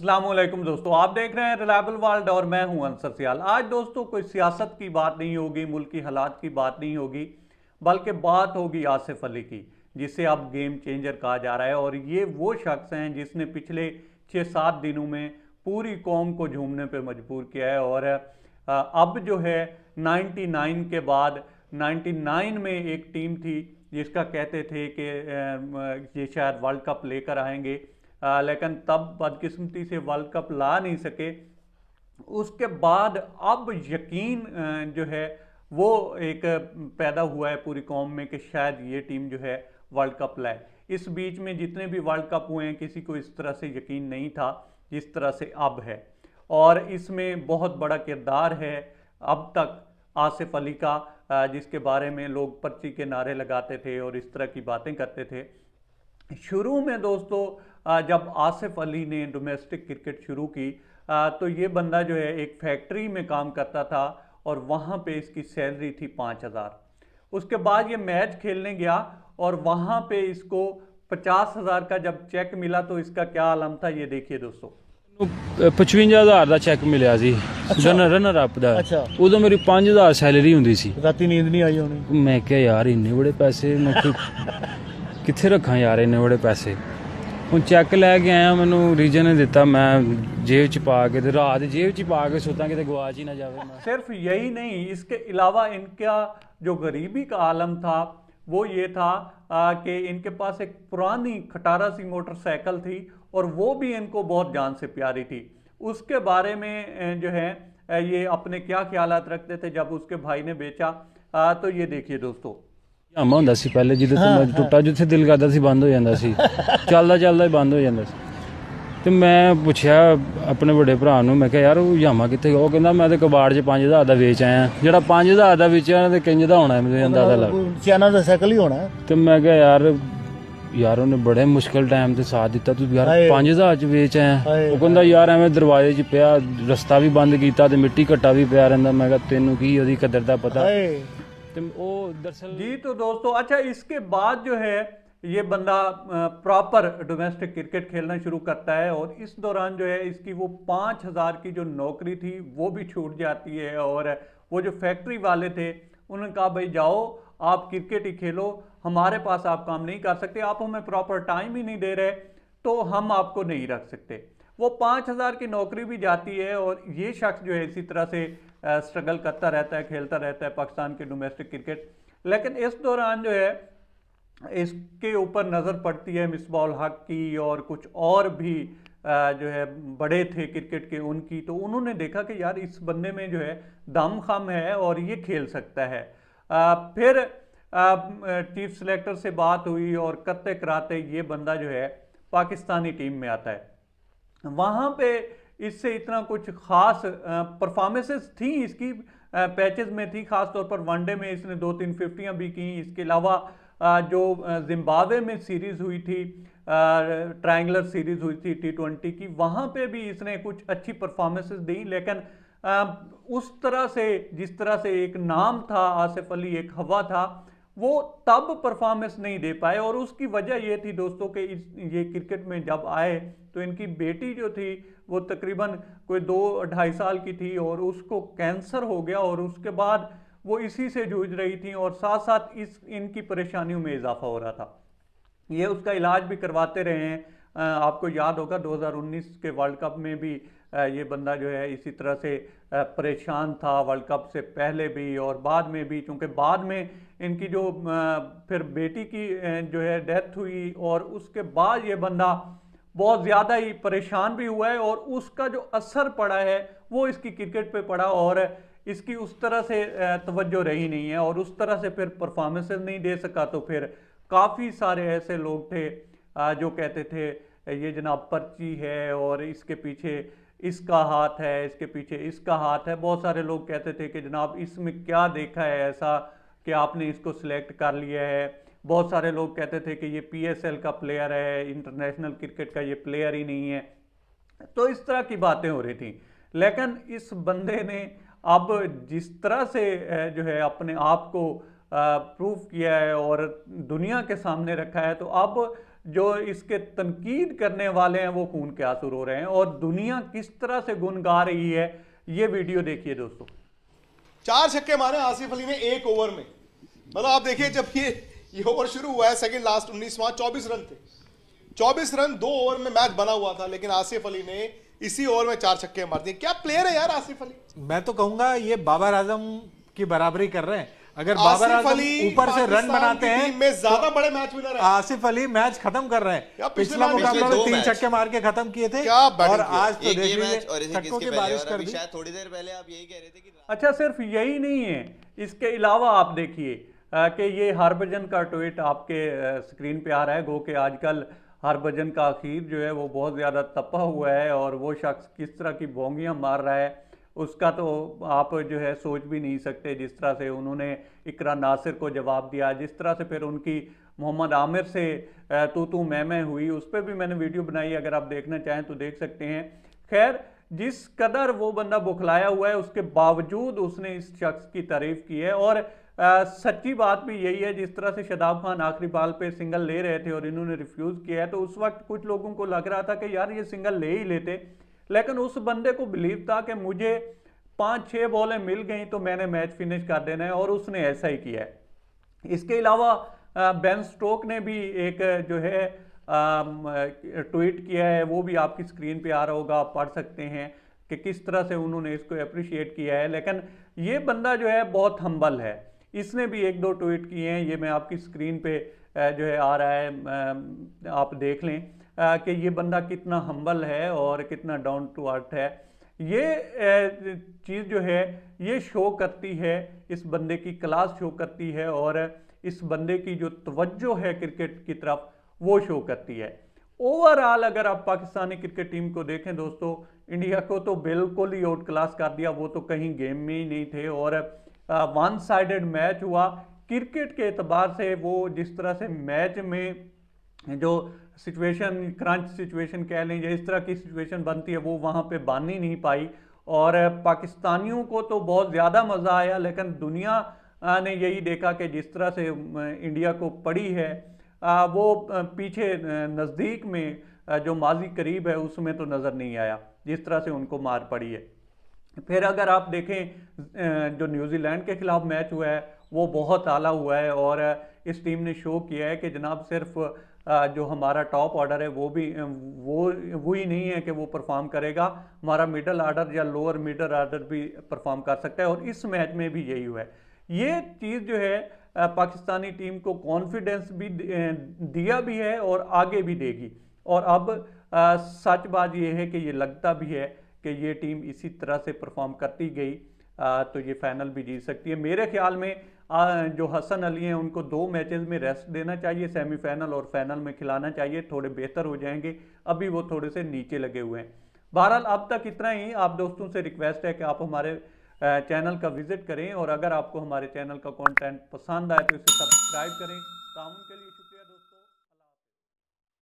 असलम दोस्तों आप देख रहे हैं रिलायबल वर्ल्ड और मैं हूं अंसर सियाल आज दोस्तों कोई सियासत की बात नहीं होगी मुल्क की हालात की बात नहीं होगी बल्कि बात होगी आसिफ अली की जिसे अब गेम चेंजर कहा जा रहा है और ये वो शख्स हैं जिसने पिछले छः सात दिनों में पूरी कौम को झूमने पर मजबूर किया है और अब जो है नाइन के बाद नाइन में एक टीम थी जिसका कहते थे कि ये शायद वर्ल्ड कप लेकर आएंगे लेकिन तब बदकिस्मती से वर्ल्ड कप ला नहीं सके उसके बाद अब यकीन जो है वो एक पैदा हुआ है पूरी कौम में कि शायद ये टीम जो है वर्ल्ड कप लाए इस बीच में जितने भी वर्ल्ड कप हुए हैं किसी को इस तरह से यकीन नहीं था जिस तरह से अब है और इसमें बहुत बड़ा किरदार है अब तक आसिफ अली का जिसके बारे में लोग पर्ची के नारे लगाते थे और इस तरह की बातें करते थे शुरू में दोस्तों जब आसिफ अली ने डोमेस्टिक क्रिकेट शुरू की तो ये बंदा जो है एक फैक्ट्री में काम करता था और वहाँ पे इसकी सैलरी थी पाँच हज़ार उसके बाद ये मैच खेलने गया और वहाँ पे इसको पचास हज़ार का जब चेक मिला तो इसका क्या आलम था ये देखिए दोस्तों ਪਚਵੰਜਾ ਹਜ਼ਾਰ ਦਾ ਚੈੱਕ ਮਿਲਿਆ ਸੀ ਰਨਰ ਰਨਰ ਅਪ हूँ चैक लैके आया मैं रीजन दिता मैं जेब च पा के रात जेब च पा के ਚ कि गुआच ही ना जाए सिर्फ यही नहीं इसके अलावा इनका जो गरीबी का आलम था वो ये था कि इनके पास एक पुरानी खटारा सी मोटरसाइकिल थी और वो भी इनको बहुत जान से प्यारी थी उसके बारे में जो है ये अपने क्या ख्याल रखते थे जब उसके भाई ने बेचा तो ये देखिए दोस्तों ਹਮਾ ਹੁੰਦਾ ਸੀ ਪਹਿਲੇ ਜਿੱਦੇ ਤੋਂ ਮੈਂ ਟੁੱਟਾ ਜਿੱਥੇ ਦਿਲ ਕਰਦਾ ਸੀ ਬੰਦ ਹੋ ਜਾਂਦਾ ਸੀ ਚੱਲਦਾ ਚੱਲਦਾ ਹੀ ਬੰਦ ਹੋ ਜਾਂਦਾ ਸੀ ਤੇ ਮੈਂ ਪੁੱਛਿਆ ਆਪਣੇ ਵੱਡੇ ਭਰਾ ਨੂੰ ਮੈਂ ਕਿਹਾ ਯਾਰ ਉਹ ਯਾਮਾ ਕਿੱਥੇ ਗਿਆ ਉਹ ਕਹਿੰਦਾ ਮੈਂ ਤੇ ਕਬਾੜ 'ਚ 5000 ਦਾ ਵੇਚ ਆਇਆ ਜਿਹੜਾ 5000 ਦਾ ਵੇਚਿਆ ਉਹਨਾਂ ਕਿੰਜ ਦਾ ਹੋਣਾ ਮੈਨੂੰ ਅੰਦਾਜ਼ਾ ਲੱਗ ਚਾਨਾ ਦਾ ਸਾਈਕਲ ਹੀ ਹੋਣਾ ਤੇ ਮੈਂ ਕਿਹਾ ਯਾਰ ਯਾਰ ਉਹਨੇ ਬੜੇ ਮੁਸ਼ਕਲ ਟਾਈਮ ਤੇ ਸਾਥ ਦਿੱਤਾ ਤੂੰ ਯਾਰ 5000 ਚ ਵੇਚ ਆਇਆ ਉਹ ਕਹਿੰਦਾ ਯਾਰ ਐਵੇਂ ਦਰਵਾਜ਼ੇ 'ਚ ਪਿਆ ਰਸਤਾ ਵੀ ਬੰਦ ਕੀਤਾ ਤੇ ਮਿੱਟੀ ਘੱਟਾ ਵੀ ਪਿਆ ਰਹਿੰਦਾ ਮੈਂ ਕਿਹਾ ਤੈਨੂੰ ਕੀ ਉਹਦੀ ਕਦਰ ਦਾ ਪਤਾ तो दरअसल जी तो दोस्तों अच्छा इसके बाद जो है ये बंदा प्रॉपर डोमेस्टिक क्रिकेट खेलना शुरू करता है और इस दौरान जो है इसकी वो पाँच हज़ार की जो नौकरी थी वो भी छूट जाती है और वो जो फैक्ट्री वाले थे उन्होंने कहा भाई जाओ आप क्रिकेट ही खेलो हमारे पास आप काम नहीं कर सकते आप हमें प्रॉपर टाइम ही नहीं दे रहे तो हम आपको नहीं रख सकते वो पाँच हज़ार की नौकरी भी जाती है और ये शख्स जो है इसी तरह से स्ट्रगल करता रहता है खेलता रहता है पाकिस्तान की डोमेस्टिक क्रिकेट लेकिन इस दौरान जो है इसके ऊपर नज़र पड़ती है मिसबाउल हक की और कुछ और भी जो है बड़े थे क्रिकेट के उनकी तो उन्होंने देखा कि यार इस बंदे में जो है दम खम है और ये खेल सकता है फिर चीफ सेलेक्टर से बात हुई और करते कराते ये बंदा जो है पाकिस्तानी टीम में आता है वहाँ पे इससे इतना कुछ खास परफॉर्मेंसेस थी इसकी पैचेस में थी खास तौर पर वनडे में इसने दो तीन फिफ्टियाँ भी की इसके अलावा जो जिम्बावे में सीरीज़ हुई थी ट्रायंगलर सीरीज़ हुई थी टी ट्वेंटी की वहाँ पे भी इसने कुछ अच्छी परफॉर्मेंसेस दी लेकिन उस तरह से जिस तरह से एक नाम था आसिफ अली एक हवा था वो तब परफॉर्मेंस नहीं दे पाए और उसकी वजह ये थी दोस्तों कि ये क्रिकेट में जब आए तो इनकी बेटी जो थी वो तकरीबन कोई दो ढाई साल की थी और उसको कैंसर हो गया और उसके बाद वो इसी से जूझ रही थी और साथ साथ इस इनकी परेशानियों में इजाफा हो रहा था ये उसका इलाज भी करवाते रहे हैं आपको याद होगा 2019 के वर्ल्ड कप में भी ये बंदा जो है इसी तरह से परेशान था वर्ल्ड कप से पहले भी और बाद में भी क्योंकि बाद में इनकी जो फिर बेटी की जो है डेथ हुई और उसके बाद ये बंदा बहुत ज़्यादा ही परेशान भी हुआ है और उसका जो असर पड़ा है वो इसकी क्रिकेट पे पड़ा और इसकी उस तरह से तवज्जो रही नहीं है और उस तरह से फिर परफॉर्मेंसेस नहीं दे सका तो फिर काफ़ी सारे ऐसे लोग थे जो कहते थे ये जनाब पर्ची है और इसके पीछे इसका हाथ है इसके पीछे इसका हाथ है बहुत सारे लोग कहते थे कि जनाब इसमें क्या देखा है ऐसा कि आपने इसको सिलेक्ट कर लिया है बहुत सारे लोग कहते थे कि ये पीएसएल का प्लेयर है इंटरनेशनल क्रिकेट का ये प्लेयर ही नहीं है तो इस तरह की बातें हो रही थी लेकिन इस बंदे ने अब जिस तरह से जो है अपने आप को प्रूफ किया है और दुनिया के सामने रखा है तो अब जो इसके तनकीद करने वाले हैं वो खून के आंसू रो रहे हैं और दुनिया किस तरह से गुन गा रही है ये वीडियो देखिए दोस्तों चार छक्के मारे आसिफ अली ने एक ओवर में मतलब आप देखिए जब ये ये ओवर शुरू हुआ है सेकंड लास्ट उन्नीसवा चौबीस रन थे चौबीस रन दो ओवर में मैच बना हुआ था लेकिन आसिफ अली ने इसी ओवर में चार छक्के मार दिए क्या प्लेयर है यार आसिफ अली मैं तो कहूंगा ये बाबर आजम की बराबरी कर रहे हैं अगर बाबर आजम ऊपर से रन बनाते हैं में ज्यादा तो बड़े मैच विनर है आसिफ अली मैच खत्म कर रहे हैं पिछला मुकाबला में तो तीन छक्के मार के खत्म किए थे और आज तो देख लीजिए छक्कों की बारिश कर दी थोड़ी देर पहले आप यही कह रहे थे कि अच्छा सिर्फ यही नहीं है इसके अलावा आप देखिए कि ये हरभजन का ट्वीट आपके स्क्रीन पे आ रहा है गो के आजकल हरभजन का अखीर जो है वो बहुत ज़्यादा तपा हुआ है और वो शख्स किस तरह की बोंगियाँ मार रहा है उसका तो आप जो है सोच भी नहीं सकते जिस तरह से उन्होंने इकरा नासिर को जवाब दिया जिस तरह से फिर उनकी मोहम्मद आमिर से तो तू मैं मैं हुई उस पर भी मैंने वीडियो बनाई अगर आप देखना चाहें तो देख सकते हैं खैर जिस कदर वो बंदा बुखलाया हुआ है उसके बावजूद उसने इस शख्स की तारीफ की है और आ, सच्ची बात भी यही है जिस तरह से शदाब खान आखिरी बाल पे सिंगल ले रहे थे और इन्होंने रिफ्यूज़ किया है तो उस वक्त कुछ लोगों को लग रहा था कि यार ये सिंगल ले ही लेते लेकिन उस बंदे को बिलीव था कि मुझे पाँच छः बॉलें मिल गई तो मैंने मैच फिनिश कर देना है और उसने ऐसा ही किया है इसके अलावा बेन स्टोक ने भी एक जो है ट्वीट किया है वो भी आपकी स्क्रीन पे आ रहा होगा आप पढ़ सकते हैं कि किस तरह से उन्होंने इसको अप्रिशिएट किया है लेकिन ये बंदा जो है बहुत हम्बल है इसने भी एक दो ट्वीट किए हैं ये मैं आपकी स्क्रीन पे जो है आ रहा है आप देख लें कि ये बंदा कितना हम्बल है और कितना डाउन टू अर्थ है ये चीज़ जो है ये शो करती है इस बंदे की क्लास शो करती है और इस बंदे की जो तवज्जो है क्रिकेट की तरफ वो शो करती है ओवरऑल अगर आप पाकिस्तानी क्रिकेट टीम को देखें दोस्तों इंडिया को तो बिल्कुल ही आउट क्लास कर दिया वो तो कहीं गेम में ही नहीं थे और वन साइडेड मैच हुआ क्रिकेट के अतबार से वो जिस तरह से मैच में जो सिचुएशन क्रंच सिचुएशन कह लें या इस तरह की सिचुएशन बनती है वो वहाँ पे बन ही नहीं पाई और पाकिस्तानियों को तो बहुत ज़्यादा मज़ा आया लेकिन दुनिया ने यही देखा कि जिस तरह से इंडिया को पड़ी है वो पीछे नज़दीक में जो माजी करीब है उसमें तो नज़र नहीं आया जिस तरह से उनको मार पड़ी है फिर अगर आप देखें जो न्यूजीलैंड के खिलाफ मैच हुआ है वो बहुत आला हुआ है और इस टीम ने शो किया है कि जनाब सिर्फ जो हमारा टॉप ऑर्डर है वो भी वो वो ही नहीं है कि वो परफॉर्म करेगा हमारा मिडल ऑर्डर या लोअर मिडल ऑर्डर भी परफॉर्म कर सकता है और इस मैच में भी यही हुआ है ये चीज़ जो है पाकिस्तानी टीम को कॉन्फिडेंस भी दिया भी है और आगे भी देगी और अब सच बात यह है कि ये लगता भी है कि ये टीम इसी तरह से परफॉर्म करती गई आ, तो ये फाइनल भी जीत सकती है मेरे ख्याल में जो हसन अली हैं उनको दो मैचेस में रेस्ट देना चाहिए सेमीफाइनल और फाइनल में खिलाना चाहिए थोड़े बेहतर हो जाएंगे अभी वो थोड़े से नीचे लगे हुए हैं बहरहाल अब तक इतना ही आप दोस्तों से रिक्वेस्ट है कि आप हमारे चैनल का विजिट करें और अगर आपको हमारे चैनल का कॉन्टेंट पसंद आए तो इसे सब्सक्राइब करें ताउन के लिए